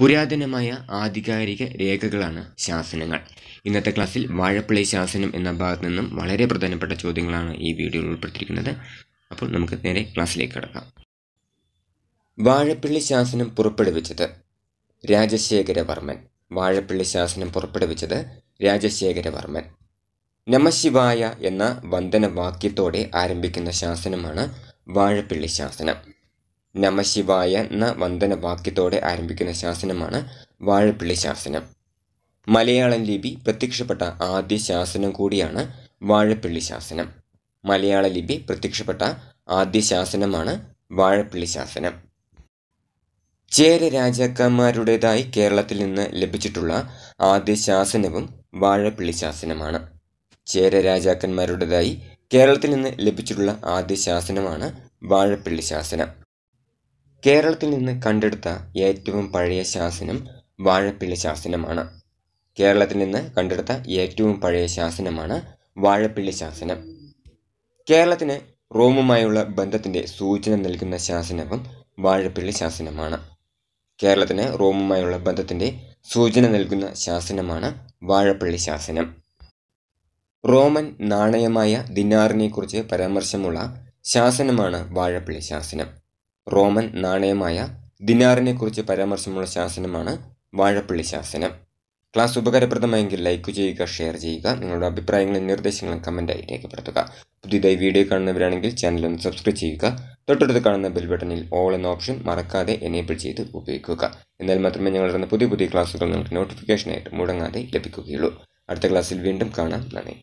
പുരാതനമായ ആധികാരിക രേഖകളാണ് ശാസനങ്ങൾ ഇന്നത്തെ ക്ലാസ്സിൽ വാഴപ്പിള്ളി ശാസനം എന്ന ഭാഗത്തു നിന്നും വളരെ പ്രധാനപ്പെട്ട ചോദ്യങ്ങളാണ് ഈ വീഡിയോയിൽ ഉൾപ്പെടുത്തിയിരിക്കുന്നത് അപ്പോൾ നമുക്ക് നേരെ ക്ലാസ്സിലേക്ക് കടക്കാം വാഴപ്പിള്ളി ശാസനം പുറപ്പെടുവിച്ചത് രാജശേഖരവർമ്മൻ വാഴപ്പിള്ളി ശാസനം പുറപ്പെടുവിച്ചത് രാജശേഖരവർമ്മൻ നമശിവായ എന്ന വന്ദനവാക്യത്തോടെ ആരംഭിക്കുന്ന ശാസനമാണ് വാഴപ്പിള്ളി ശാസനം നമശിവായ എന്ന വന്ദന വാക്യത്തോടെ ആരംഭിക്കുന്ന ശാസനമാണ് വാഴപ്പിള്ളി ശാസനം മലയാളം ലിപി പ്രത്യക്ഷപ്പെട്ട ആദ്യ ശാസനം കൂടിയാണ് വാഴപ്പിള്ളി ശാസനം മലയാള ലിപി പ്രത്യക്ഷപ്പെട്ട ആദ്യ ശാസനമാണ് വാഴപ്പിള്ളി ശാസനം ചേര രാജാക്കന്മാരുടേതായി കേരളത്തിൽ നിന്ന് ലഭിച്ചിട്ടുള്ള ആദ്യ ശാസനവും വാഴപ്പിള്ളി ശാസനമാണ് ചേര രാജാക്കന്മാരുടേതായി കേരളത്തിൽ നിന്ന് ലഭിച്ചിട്ടുള്ള ആദ്യ ശാസനമാണ് വാഴപ്പിള്ളി ശാസനം കേരളത്തിൽ നിന്ന് കണ്ടെടുത്ത ഏറ്റവും പഴയ ശാസനം വാഴപ്പിള്ളി ശാസനമാണ് കേരളത്തിൽ നിന്ന് കണ്ടെടുത്ത ഏറ്റവും പഴയ ശാസനമാണ് വാഴപ്പിള്ളി ശാസനം കേരളത്തിന് റോമുമായുള്ള ബന്ധത്തിൻ്റെ സൂചന നൽകുന്ന ശാസനവും വാഴപ്പിള്ളി ശാസനമാണ് കേരളത്തിന് റോമുമായുള്ള ബന്ധത്തിൻ്റെ സൂചന നൽകുന്ന ശാസനമാണ് വാഴപ്പള്ളി ശാസനം റോമൻ നാണയമായ ദിനാറിനെക്കുറിച്ച് പരാമർശമുള്ള ശാസനമാണ് വാഴപ്പള്ളി ശാസനം റോമൻ നാണയമായ ദിനാറിനെക്കുറിച്ച് പരാമർശമുള്ള ശാസനമാണ് വാഴപ്പള്ളി ശാസനം ക്ലാസ് ഉപകാരപ്രദമായെങ്കിൽ ലൈക്ക് ചെയ്യുക ഷെയർ ചെയ്യുക നിങ്ങളുടെ അഭിപ്രായങ്ങളും നിർദ്ദേശങ്ങളും കമൻ്റായി രേഖപ്പെടുത്തുക പുതിയതായി വീഡിയോ കാണുന്നവരാണെങ്കിൽ ചാനൽ ഒന്ന് സബ്സ്ക്രൈബ് ചെയ്യുക തൊട്ടടുത്ത് കാണുന്ന ബെൽ ബട്ടണിൽ ഓൾ എന്ന ഓപ്ഷൻ മറക്കാതെ എനേബിൾ ചെയ്ത് ഉപയോഗിക്കുക എന്നാൽ മാത്രമേ ഞങ്ങൾ പുതിയ പുതിയ ക്ലാസ്സുകൾ നിങ്ങൾക്ക് നോട്ടിഫിക്കേഷനായിട്ട് മുടങ്ങാതെ ലഭിക്കുകയുള്ളൂ അടുത്ത ക്ലാസ്സിൽ വീണ്ടും കാണാം നന്ദി